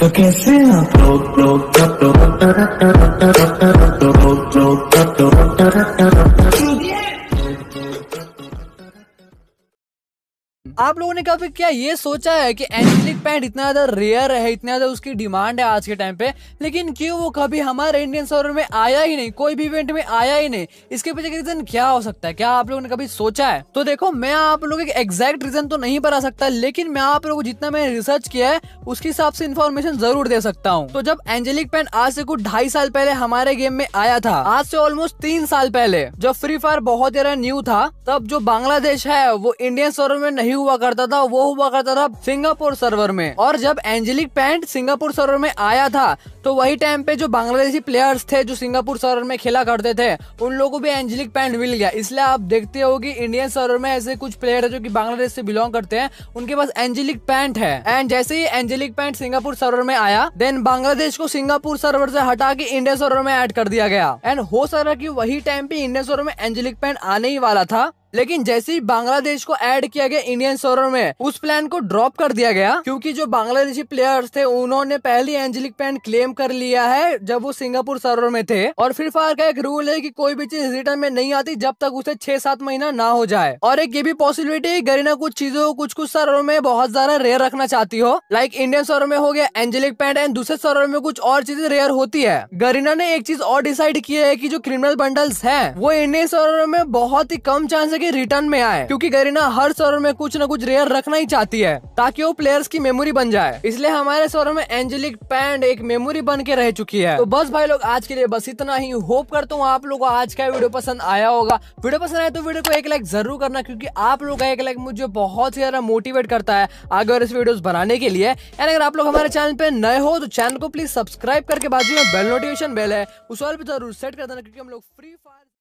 Okay, see ya. Look, look, look, look, look, look, look, look, look, आप लोगों ने कभी क्या ये सोचा है कि एंजेलिक पैंट इतना ज्यादा रेयर है इतना ज्यादा उसकी डिमांड है आज के टाइम पे लेकिन क्यों वो कभी हमारे इंडियन सर्वर में आया ही नहीं कोई भी इवेंट में आया ही नहीं इसके पीछे रीजन क्या हो सकता है क्या आप लोगों ने कभी सोचा है तो देखो मैं आप लोग एक एग्जैक्ट रीजन तो नहीं बता सकता लेकिन मैं आप लोगों को जितना मैंने रिसर्च किया है उसके हिसाब से इन्फॉर्मेशन जरूर दे सकता हूँ तो जब एंजेलिक पैंट आज से कुछ ढाई साल पहले हमारे गेम में आया था आज से ऑलमोस्ट तीन साल पहले जब फ्री फायर बहुत ज्यादा न्यू था तब जो बांग्लादेश है वो इंडियन सर्वर में नहीं हुआ करता था वो हुआ करता था सिंगापुर सर्वर में और जब एंजेलिक पैंट सिंगापुर सर्वर में आया था तो वही टाइम पे जो बांग्लादेशी प्लेयर्स थे जो सिंगापुर सर्वर में खेला करते थे उन लोगों को भी एंजेलिक पैंट मिल गया इसलिए आप देखते हो कि इंडियन सर्वर में ऐसे कुछ प्लेयर है जो की बांग्लादेश से बिलोंग करते हैं उनके पास एंजेलिक पैंट है एंड जैसे ही एंजेलिक पैंट सिंगापुर सर्वर में आया देन बांग्लादेश को सिंगापुर सर्वर से हटा के इंडियन सर्वर में एड कर दिया गया एंड हो सकता की वही टाइम पे इंडियन सर्वर में एंजेलिक पैंट आने ही वाला था लेकिन जैसे ही बांग्लादेश को ऐड किया गया इंडियन सर्वर में उस प्लान को ड्रॉप कर दिया गया क्योंकि जो बांग्लादेशी प्लेयर्स थे उन्होंने पहले एंजेलिक पैन क्लेम कर लिया है जब वो सिंगापुर सर्वर में थे और फिर फायर का एक रूल है की कोई भी चीज रिटर्न में नहीं आती जब तक उसे छह सात महीना ना हो जाए और एक ये भी पॉसिबिलिटी है गरीना कुछ चीजों को कुछ कुछ सर्वर में बहुत ज्यादा रेयर रखना चाहती हो लाइक इंडियन सर्वर में हो गया एंजेलिक पैन एंड दूसरे सर्वर में कुछ और चीजें रेयर होती है गरीना ने एक चीज और डिसाइड की है की जो क्रिमिनल बंडल्स है वो इंडियन सर्वर में बहुत ही कम चांस के रिटर्न में आए क्योंकि गरीना हर सर्वर में कुछ न कुछ रेयर रखना ही चाहती है ताकि वो प्लेयर्स की मेमोरी बन जाए इसलिए हमारे सर्वर में एंजेलिक पैंड एक मेमोरी बन के रह चुकी है तो बस भाई लोग आज के लिए बस इतना ही होप करता हूँ आप लोग को आज का वीडियो पसंद आया होगा वीडियो पसंद आया तो वीडियो को एक लाइक जरूर करना क्योंकि आप लोग का एक लाइक मुझे बहुत ही ज्यादा मोटिवेट करता है आगे और इस वीडियो बनाने के लिए एंड अगर आप लोग हमारे चैनल पे नए हो तो चैनल को प्लीज सब्सक्राइब करके बाजू में बेल नोटिफिकेशन बेल है उस पर जरूर सेट कर देना क्योंकि हम लोग फ्री फायर